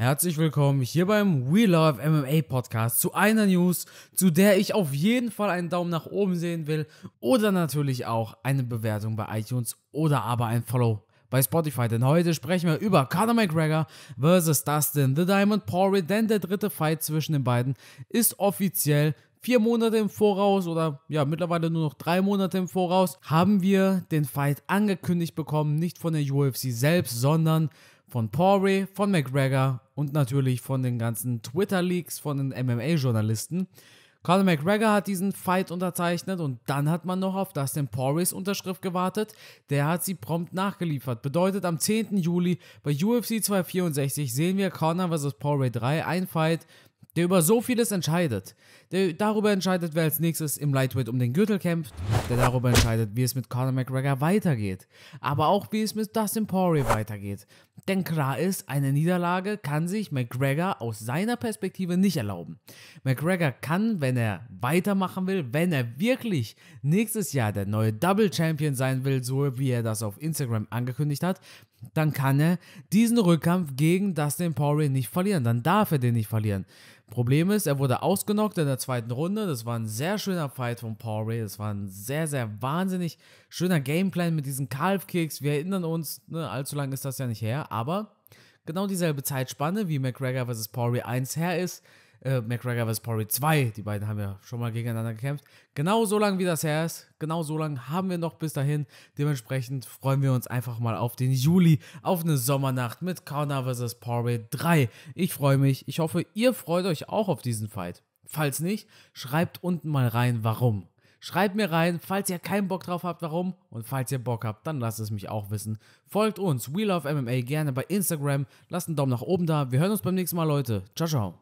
Herzlich willkommen hier beim We Love MMA Podcast zu einer News, zu der ich auf jeden Fall einen Daumen nach oben sehen will oder natürlich auch eine Bewertung bei iTunes oder aber ein Follow bei Spotify. Denn heute sprechen wir über Conor McGregor versus Dustin The Diamond Poirier, denn der dritte Fight zwischen den beiden ist offiziell vier Monate im Voraus oder ja, mittlerweile nur noch drei Monate im Voraus, haben wir den Fight angekündigt bekommen, nicht von der UFC selbst, sondern von Pori, von McGregor und natürlich von den ganzen Twitter-Leaks von den MMA-Journalisten. Conor McGregor hat diesen Fight unterzeichnet und dann hat man noch auf Dustin Porris Unterschrift gewartet. Der hat sie prompt nachgeliefert. Bedeutet, am 10. Juli bei UFC 264 sehen wir Conor vs. Porry 3, ein Fight der über so vieles entscheidet. Der darüber entscheidet, wer als nächstes im Lightweight um den Gürtel kämpft, der darüber entscheidet, wie es mit Conor McGregor weitergeht, aber auch wie es mit Dustin Poirier weitergeht. Denn klar ist, eine Niederlage kann sich McGregor aus seiner Perspektive nicht erlauben. McGregor kann, wenn er weitermachen will, wenn er wirklich nächstes Jahr der neue Double Champion sein will, so wie er das auf Instagram angekündigt hat, dann kann er diesen Rückkampf gegen Dustin Poirier nicht verlieren. Dann darf er den nicht verlieren. Problem ist, er wurde ausgenockt in der zweiten Runde. Das war ein sehr schöner Fight von Paul Ray. Das war ein sehr, sehr wahnsinnig schöner Gameplan mit diesen Calf-Kicks. Wir erinnern uns, ne, allzu lang ist das ja nicht her, aber genau dieselbe Zeitspanne, wie McGregor vs. Paul Ray 1 her ist, äh, McGregor vs. Poirier 2, die beiden haben ja schon mal gegeneinander gekämpft. Genau so lange, wie das her ist, genau so lange haben wir noch bis dahin. Dementsprechend freuen wir uns einfach mal auf den Juli, auf eine Sommernacht mit Conor vs. Poirier 3. Ich freue mich. Ich hoffe, ihr freut euch auch auf diesen Fight. Falls nicht, schreibt unten mal rein, warum. Schreibt mir rein, falls ihr keinen Bock drauf habt, warum. Und falls ihr Bock habt, dann lasst es mich auch wissen. Folgt uns, We Love MMA, gerne bei Instagram. Lasst einen Daumen nach oben da. Wir hören uns beim nächsten Mal, Leute. Ciao, ciao.